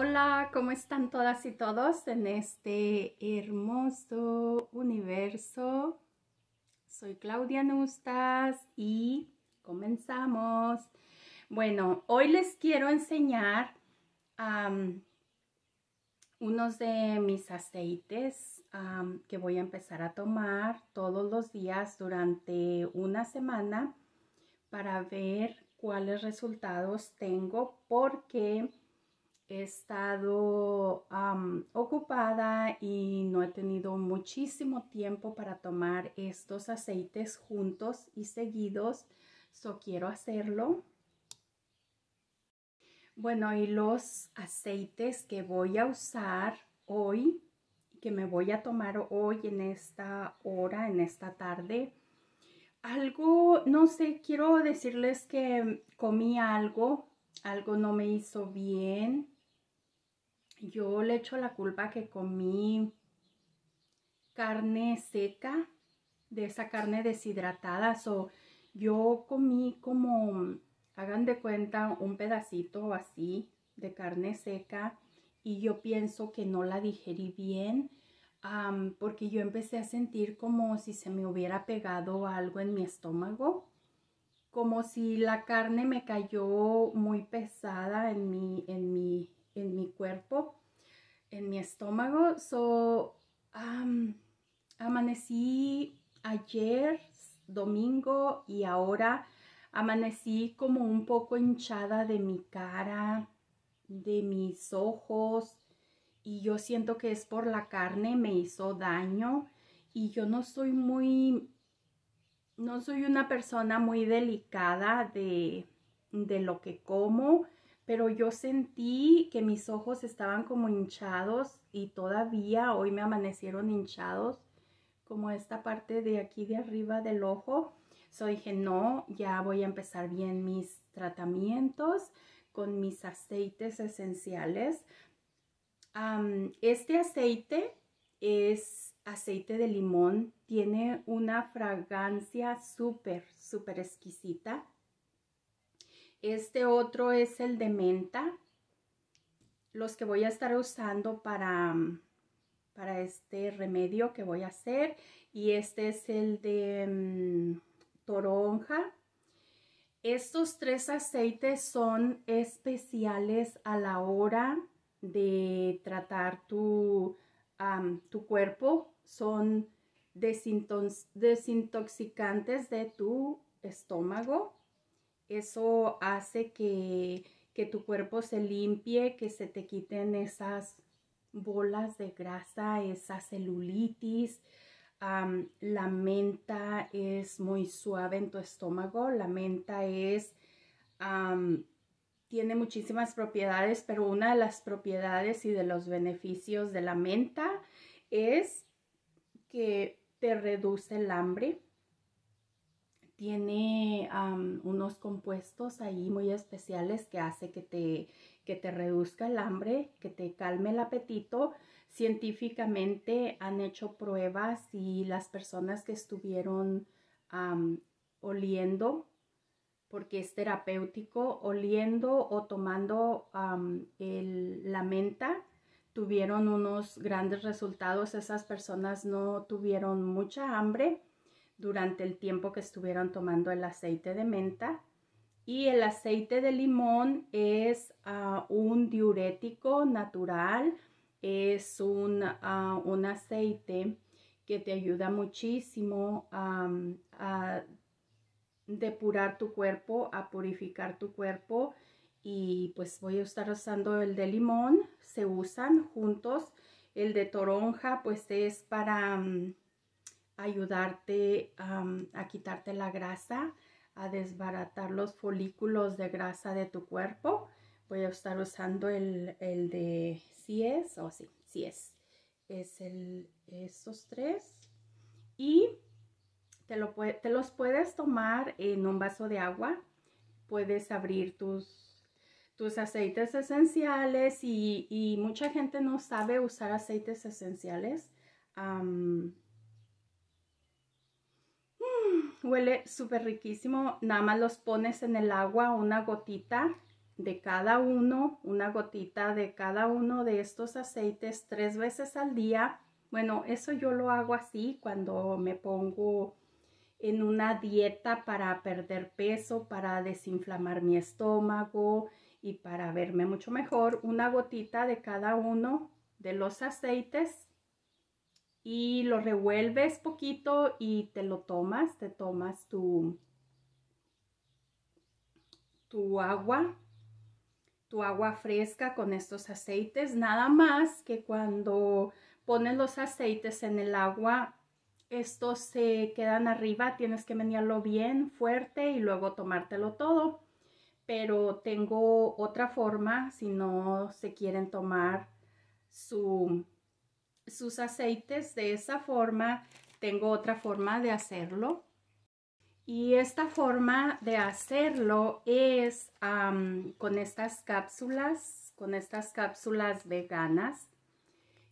Hola, ¿cómo están todas y todos en este hermoso universo? Soy Claudia Nustas y comenzamos. Bueno, hoy les quiero enseñar unos de mis aceites que voy a empezar a tomar todos los días durante una semana para ver cuáles resultados tengo porque he estado ocupada y no he tenido muchísimo tiempo para tomar estos aceites juntos y seguidos. So quiero hacerlo. Bueno, y los aceites que voy a usar hoy, que me voy a tomar hoy en esta hora, en esta tarde, algo, no sé, quiero decirles que comí algo, algo no me hizo bien, yo le echo la culpa que comí carne seca, de esa carne deshidratada. So, yo comí como, hagan de cuenta, un pedacito así de carne seca y yo pienso que no la digerí bien porque yo empecé a sentir como si se me hubiera pegado algo en mi estómago, como si la carne me cayó muy pesada en mi, en mi en mi cuerpo, en mi estómago. So, amanecí ayer, domingo, y ahora amanecí como un poco hinchada de mi cara, de mis ojos, y yo siento que es por la carne, me hizo daño, y yo no soy muy, no soy una persona muy delicada de, de lo que como, pero yo sentí que mis ojos estaban como hinchados y todavía hoy me amanecieron hinchados, como esta parte de aquí de arriba del ojo. So dije, no, ya voy a empezar bien mis tratamientos con mis aceites esenciales. este aceite es aceite de limón, tiene una fragancia súper, súper exquisita. Este otro es el de menta. Los que voy a estar usando para, mm, este remedio que voy a hacer. Y este es el de mm, toronja. Estos tres aceites son especiales a la hora de tratar tu, cuerpo. Son desintoxicantes de tu estómago eso hace que, tu cuerpo se limpie, que se te quiten esas bolas de grasa, esa celulitis. la menta es muy suave en tu estómago. La menta es, tiene muchísimas propiedades, pero una de las propiedades y de los beneficios de la menta es que te reduce el hambre, tiene unos compuestos ahí muy especiales que hace que te, que te reduzca el hambre, que te calme el apetito. Científicamente han hecho pruebas y las personas que estuvieron oliendo, porque es terapéutico, oliendo o tomando la menta, tuvieron unos grandes resultados. Esas personas no tuvieron mucha hambre durante el tiempo que estuvieron tomando el aceite de menta. Y el aceite de limón es ah, un diurético natural, es un, ah, un, aceite que te ayuda muchísimo a depurar tu cuerpo, a purificar tu cuerpo. Y pues voy a estar usando el de limón, se usan juntos. El de toronja pues es para... Mm, ayudarte a quitarte la grasa, a desbaratar los folículos de grasa de tu cuerpo. Voy a estar usando el, el de CIES, o sí, CIES. Es el, estos tres. Y te, lo, los puedes tomar en un vaso de agua. Puedes abrir tus tus aceites esenciales y, mucha gente no sabe usar aceites esenciales huele súper riquísimo. Nada más los pones en el agua una gotita de cada uno, una gotita de cada uno de estos aceites tres veces al día. Bueno, eso yo lo hago así cuando me pongo en una dieta para perder peso, para desinflamar mi estómago y para verme mucho mejor. Una gotita de cada uno de los aceites y lo revuelves poquito y te lo tomas, te tomas tu, tu agua, tu agua fresca con estos aceites, nada más que cuando pones los aceites en el agua, estos se quedan arriba, tienes que menearlo bien fuerte y luego tomártelo todo. Pero tengo otra forma si no se quieren tomar su sus aceites de esa forma. Tengo otra forma de hacerlo. Y esta forma de hacerlo es con estas cápsulas, con estas cápsulas veganas.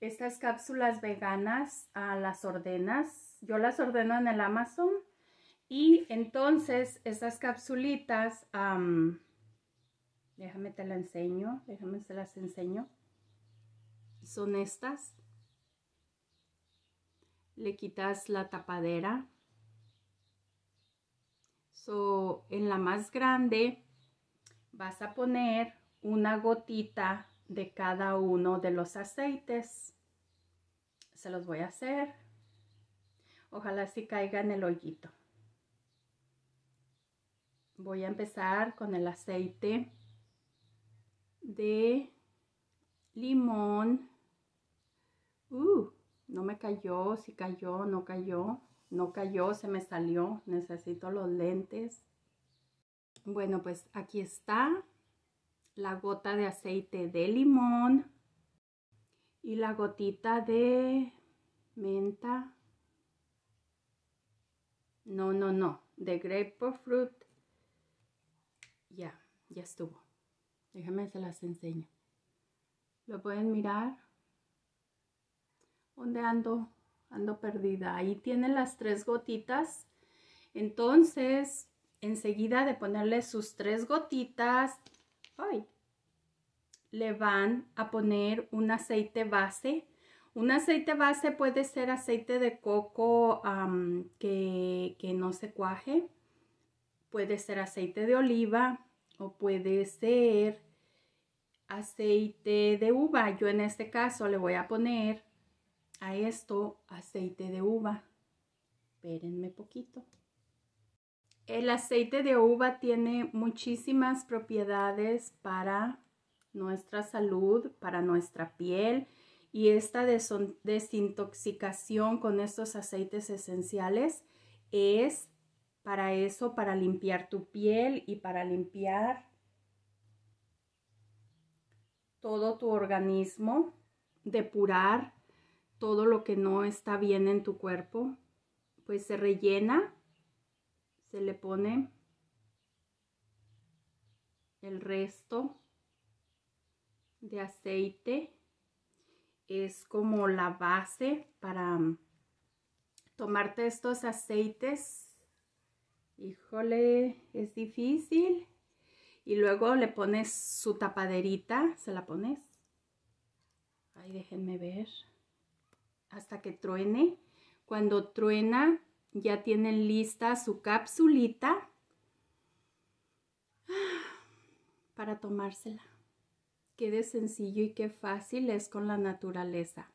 Estas cápsulas veganas ah, las ordenas, yo las ordeno en el Amazon. Y entonces estas capsulitas, déjame te las enseño, déjame se las enseño. Son estas le quitas la tapadera. en la más grande vas a poner una gotita de cada uno de los aceites. Se los voy a hacer. Ojalá si caiga en el hoyito. Voy a empezar con el aceite de limón. Uh, no me cayó, si cayó, no cayó. No cayó, se me salió. Necesito los lentes. Bueno, pues aquí está la gota de aceite de limón y la gotita de menta. No, no, no. De grapefruit. Ya, ya estuvo. Déjame se las enseño. Lo pueden mirar. ¿Dónde ando? Ando perdida. Ahí tienen las tres gotitas. Entonces, enseguida de ponerle sus tres gotitas, le van a poner un aceite base. Un aceite base puede ser aceite de coco que, que no se cuaje. Puede ser aceite de oliva o puede ser aceite de uva. Yo en este caso le voy a poner a esto aceite de uva. Espérenme poquito. El aceite de uva tiene muchísimas propiedades para nuestra salud, para nuestra piel y esta desintoxicación con estos aceites esenciales es para eso, para limpiar tu piel y para limpiar todo tu organismo, depurar todo lo que no está bien en tu cuerpo, pues se rellena, se le pone el resto de aceite. Es como la base para mm, tomarte estos aceites. Híjole, es difícil. Y luego le pones su tapaderita, se la pones. Ay, déjenme ver hasta que truene. Cuando truena ya tienen lista su capsulita para tomársela. Qué de sencillo y qué fácil es con la naturaleza.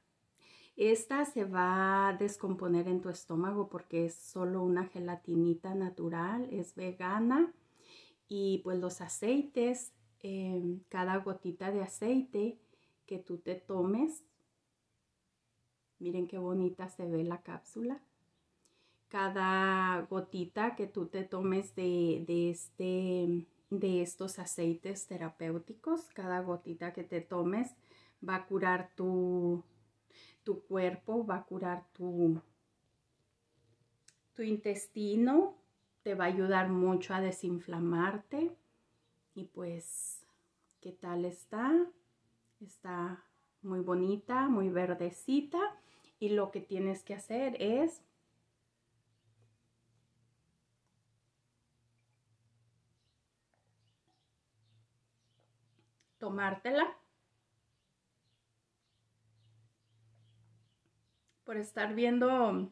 Esta se va a descomponer en tu estómago porque es solo una gelatinita natural, es vegana y pues los aceites, eh, cada gotita de aceite que tú te tomes Miren qué bonita se ve la cápsula. Cada gotita que tú te tomes de, este, estos aceites terapéuticos, cada gotita que te tomes va a curar tu, cuerpo, va a curar tu, tu intestino, te va a ayudar mucho a desinflamarte. Y pues, ¿qué tal está? Está muy bonita, muy verdecita. Y lo que tienes que hacer es tomártela por estar viendo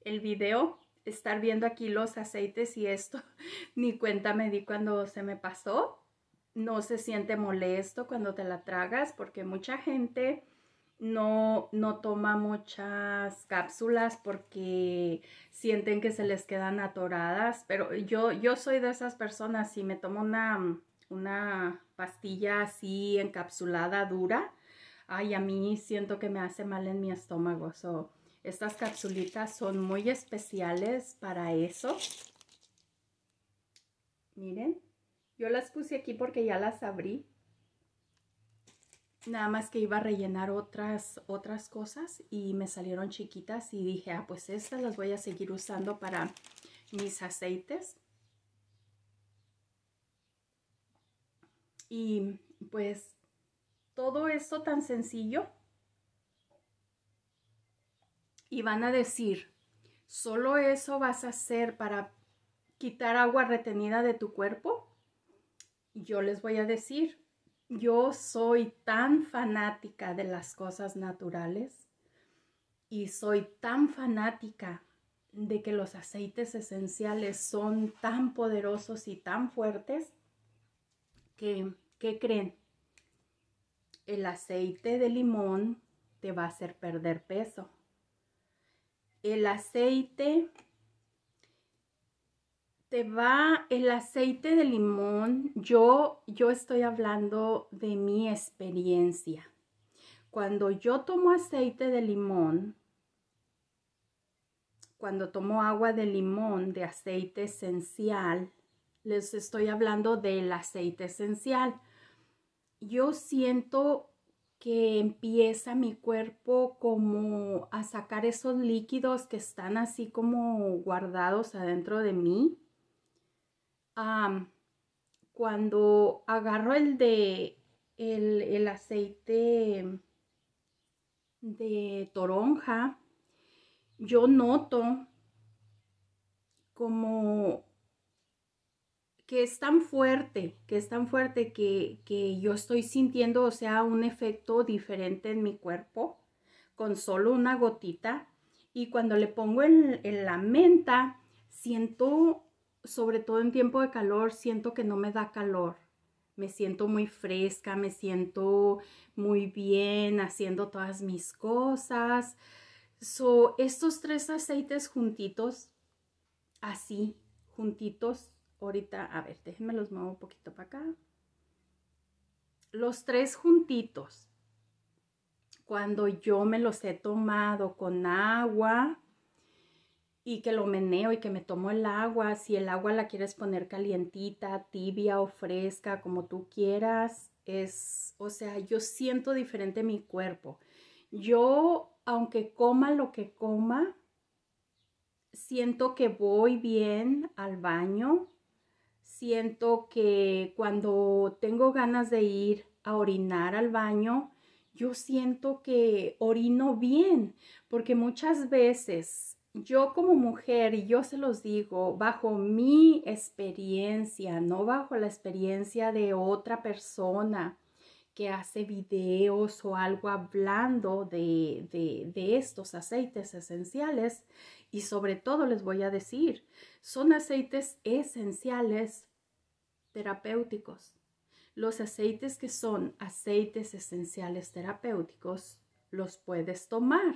el video, estar viendo aquí los aceites y esto, ni cuenta me di cuando se me pasó. No se siente molesto cuando te la tragas porque mucha gente no, no toma muchas cápsulas porque sienten que se les quedan atoradas, pero yo, yo soy de esas personas, si me tomo una, pastilla así encapsulada dura, ay, a mí siento que me hace mal en mi estómago. estas capsulitas son muy especiales para eso. Miren, yo las puse aquí porque ya las abrí. Nada más que iba a rellenar otras, otras cosas y me salieron chiquitas y dije, ah, pues estas las voy a seguir usando para mis aceites. Y pues todo esto tan sencillo. Y van a decir, solo eso vas a hacer para quitar agua retenida de tu cuerpo. Yo les voy a decir, yo soy tan fanática de las cosas naturales y soy tan fanática de que los aceites esenciales son tan poderosos y tan fuertes que, ¿qué creen? El aceite de limón te va a hacer perder peso. El aceite te va el aceite de limón, yo, yo estoy hablando de mi experiencia. Cuando yo tomo aceite de limón, cuando tomo agua de limón, de aceite esencial, les estoy hablando del aceite esencial. Yo siento que empieza mi cuerpo como a sacar esos líquidos que están así como guardados adentro de mí cuando agarro el de el, aceite de toronja, yo noto como que es tan fuerte, que es tan fuerte que, yo estoy sintiendo, o sea, un efecto diferente en mi cuerpo con solo una gotita. Y cuando le pongo en la menta, siento sobre todo en tiempo de calor, siento que no me da calor. Me siento muy fresca, me siento muy bien haciendo todas mis cosas. So, estos tres aceites juntitos, así, juntitos, ahorita, a ver, déjenme los muevo un poquito para acá. Los tres juntitos, cuando yo me los he tomado con agua, y que lo meneo y que me tomo el agua, si el agua la quieres poner calientita, tibia o fresca, como tú quieras, es, o sea, yo siento diferente mi cuerpo. Yo, aunque coma lo que coma, siento que voy bien al baño, siento que cuando tengo ganas de ir a orinar al baño, yo siento que orino bien, porque muchas veces yo como mujer, y yo se los digo, bajo mi experiencia, no bajo la experiencia de otra persona que hace videos o algo hablando de, de estos aceites esenciales. Y sobre todo les voy a decir, son aceites esenciales terapéuticos. Los aceites que son aceites esenciales terapéuticos los puedes tomar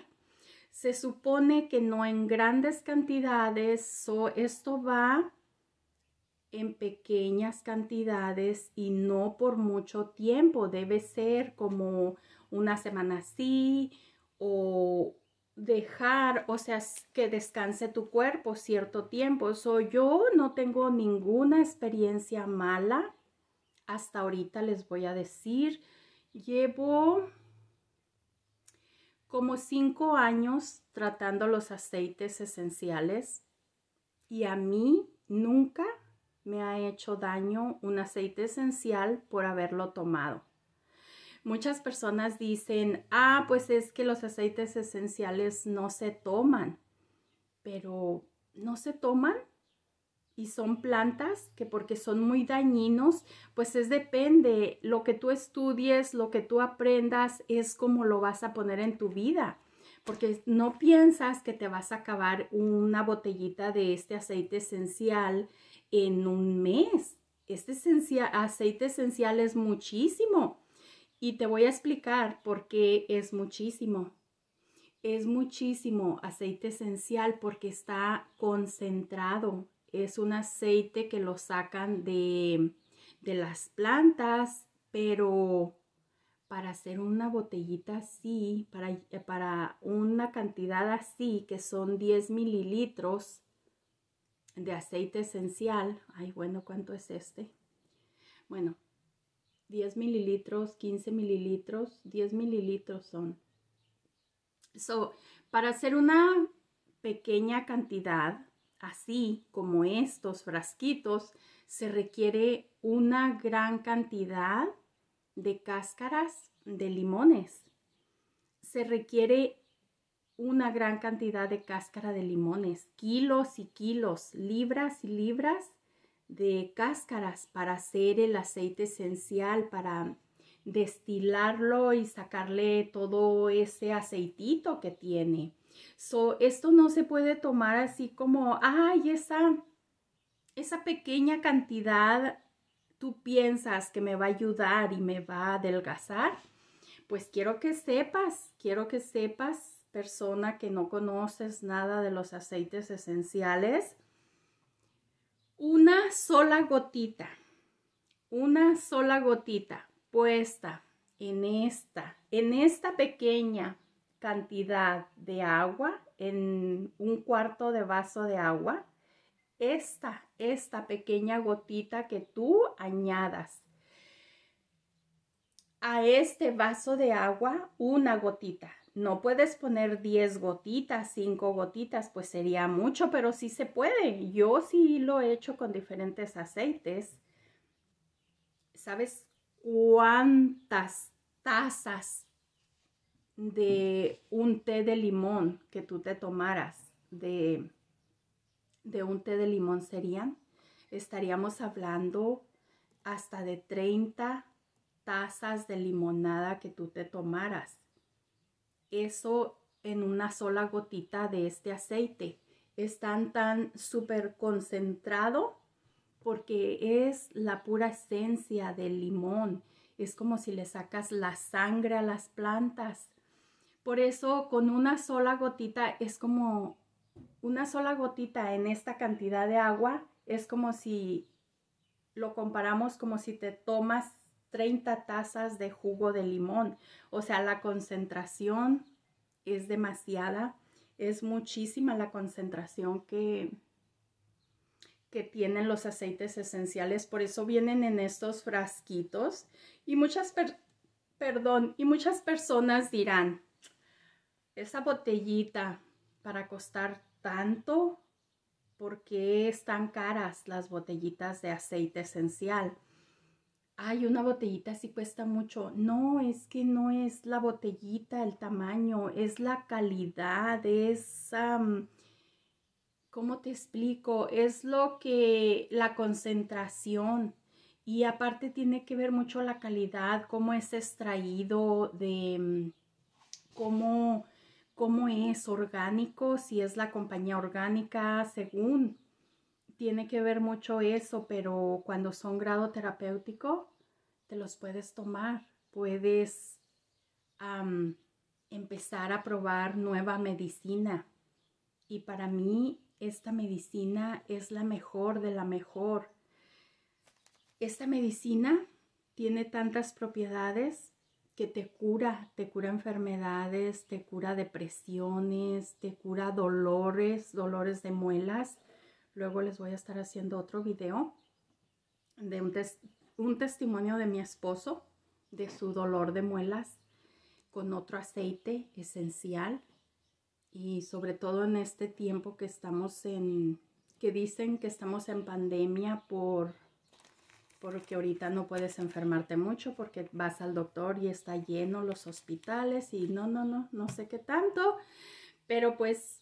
se supone que no en grandes cantidades, o esto va en pequeñas cantidades y no por mucho tiempo. Debe ser como una semana así o dejar, o sea, que descanse tu cuerpo cierto tiempo. So, yo no tengo ninguna experiencia mala. Hasta ahorita les voy a decir, llevo como cinco años tratando los aceites esenciales y a mí nunca me ha hecho daño un aceite esencial por haberlo tomado. Muchas personas dicen, ah, pues es que los aceites esenciales no se toman, pero no se toman y son plantas que porque son muy dañinos, pues es depende, lo que tú estudies, lo que tú aprendas es como lo vas a poner en tu vida, porque no piensas que te vas a acabar una botellita de este aceite esencial en un mes. Este aceite esencial es muchísimo y te voy a explicar por qué es muchísimo es muchísimo aceite esencial porque está concentrado es un aceite que lo sacan de, las plantas, pero para hacer una botellita así, para, eh, para una cantidad así, que son 10 mililitros de aceite esencial. Ay, bueno, ¿cuánto es este? Bueno, 10 mililitros, 15 mililitros, 10 mililitros son. So, para hacer una pequeña cantidad, así como estos frasquitos, se requiere una gran cantidad de cáscaras de limones. Se requiere una gran cantidad de cáscara de limones, kilos y kilos, libras y libras de cáscaras para hacer el aceite esencial, para destilarlo y sacarle todo ese aceitito que tiene. esto no se puede tomar así como, ay, esa, esa pequeña cantidad tú piensas que me va a ayudar y me va a adelgazar. Pues quiero que sepas, quiero que sepas, persona que no conoces nada de los aceites esenciales, una sola gotita, una sola gotita puesta en esta, en esta pequeña cantidad de agua, en un cuarto de vaso de agua, esta, esta pequeña gotita que tú añadas. A este vaso de agua, una gotita. No puedes poner 10 gotitas, 5 gotitas, pues sería mucho, pero sí se puede. Yo sí lo he hecho con diferentes aceites. ¿Sabes cuántas tazas de un té de limón que tú te tomaras de, un té de limón serían, estaríamos hablando hasta de 30 tazas de limonada que tú te tomaras. Eso en una sola gotita de este aceite. Están tan súper concentrado porque es la pura esencia del limón. Es como si le sacas la sangre a las plantas. Por eso con una sola gotita es como una sola gotita en esta cantidad de agua es como si lo comparamos como si te tomas 30 tazas de jugo de limón. O sea, la concentración es demasiada, es muchísima la concentración que, que tienen los aceites esenciales, por eso vienen en estos frasquitos. Y muchas, perdón, y muchas personas dirán, esa botellita para costar tanto, ¿por qué están caras las botellitas de aceite esencial? Ay, una botellita sí cuesta mucho. No, es que no es la botellita, el tamaño, es la calidad, es... ¿cómo te explico? Es lo que la concentración y aparte tiene que ver mucho la calidad, cómo es extraído de mm, cómo, es orgánico, si es la compañía orgánica, según tiene que ver mucho eso, pero cuando son grado terapéutico, te los puedes tomar, puedes empezar a probar nueva medicina. Y para mí esta medicina es la mejor de la mejor. Esta medicina tiene tantas propiedades que te cura, te cura enfermedades, te cura depresiones, te cura dolores, dolores de muelas. Luego les voy a estar haciendo otro video de un, testimonio de mi esposo, de su dolor de muelas, con otro aceite esencial y sobre todo en este tiempo que estamos en, que dicen que estamos en pandemia por, porque ahorita no puedes enfermarte mucho porque vas al doctor y está lleno los hospitales y no, no, no, no sé qué tanto, pero pues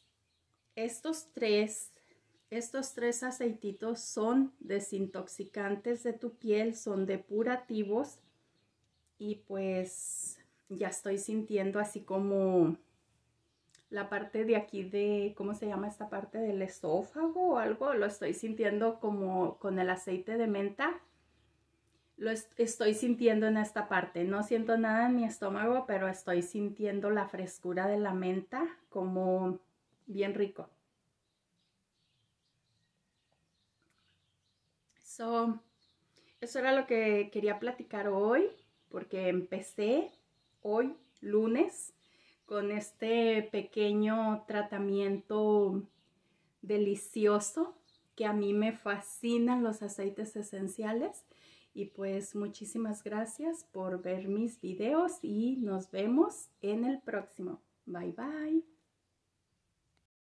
estos tres estos tres aceititos son desintoxicantes de tu piel, son depurativos y pues ya estoy sintiendo así como la parte de aquí de, ¿cómo se llama esta parte del esófago o algo? Lo estoy sintiendo como con el aceite de menta. Lo estoy sintiendo en esta parte. No siento nada en mi estómago, pero estoy sintiendo la frescura de la menta como bien rico. eso era lo que quería platicar hoy, porque empecé hoy, lunes, con este pequeño tratamiento delicioso que a mí me fascinan los aceites esenciales. Y pues muchísimas gracias por ver mis videos y nos vemos en el próximo. Bye bye.